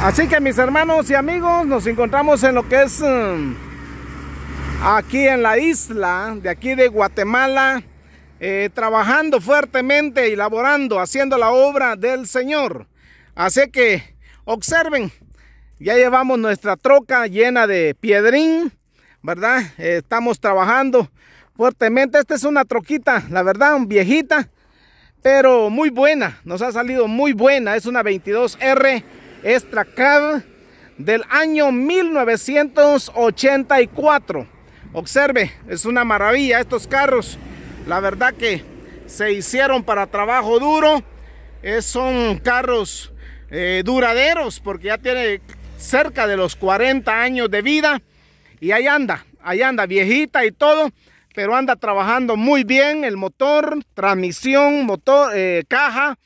Así que mis hermanos y amigos, nos encontramos en lo que es eh, aquí en la isla de aquí de Guatemala, eh, trabajando fuertemente y laborando, haciendo la obra del Señor. Así que observen, ya llevamos nuestra troca llena de piedrín, ¿verdad? Eh, estamos trabajando fuertemente. Esta es una troquita, la verdad, viejita, pero muy buena. Nos ha salido muy buena. Es una 22R Cab del año 1984. Observe, es una maravilla estos carros. La verdad que se hicieron para trabajo duro. Es, son carros eh, duraderos porque ya tiene cerca de los 40 años de vida. Y ahí anda, ahí anda, viejita y todo. Pero anda trabajando muy bien el motor, transmisión, motor, eh, caja,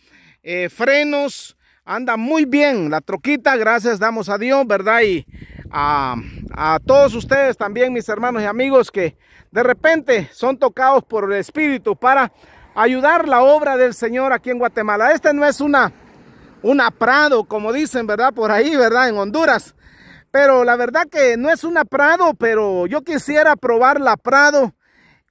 eh, frenos, anda muy bien la troquita, gracias damos a Dios, ¿verdad? Y a, todos ustedes también, mis hermanos y amigos, que de repente son tocados por el Espíritu para ayudar la obra del Señor aquí en Guatemala. Este no es una, una prado, como dicen, ¿verdad? Por ahí, ¿verdad? En Honduras. Pero la verdad que no es una prado, pero yo quisiera probar la prado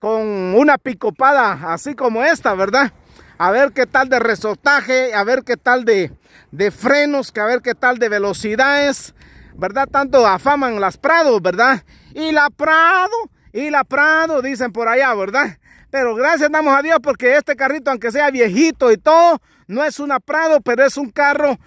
con una picopada así como esta, ¿verdad? a ver qué tal de resotaje, a ver qué tal de, de frenos, a ver qué tal de velocidades, ¿verdad? Tanto afaman las Prados, ¿verdad? Y la Prado, y la Prado, dicen por allá, ¿verdad? Pero gracias damos a Dios porque este carrito, aunque sea viejito y todo, no es una Prado, pero es un carro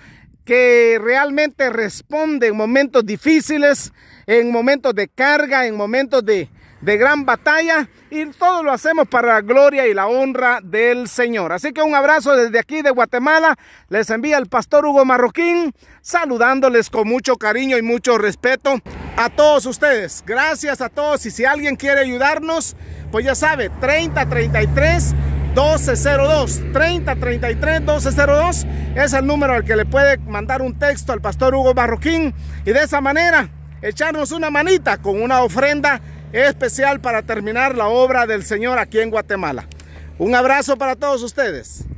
que realmente responde en momentos difíciles, en momentos de carga, en momentos de, de gran batalla y todo lo hacemos para la gloria y la honra del Señor. Así que un abrazo desde aquí de Guatemala. Les envía el pastor Hugo Marroquín saludándoles con mucho cariño y mucho respeto a todos ustedes. Gracias a todos y si alguien quiere ayudarnos, pues ya sabe, 3033 1202 3033 1202 es el número al que le puede mandar un texto al pastor Hugo Marroquín y de esa manera echarnos una manita con una ofrenda especial para terminar la obra del Señor aquí en Guatemala. Un abrazo para todos ustedes.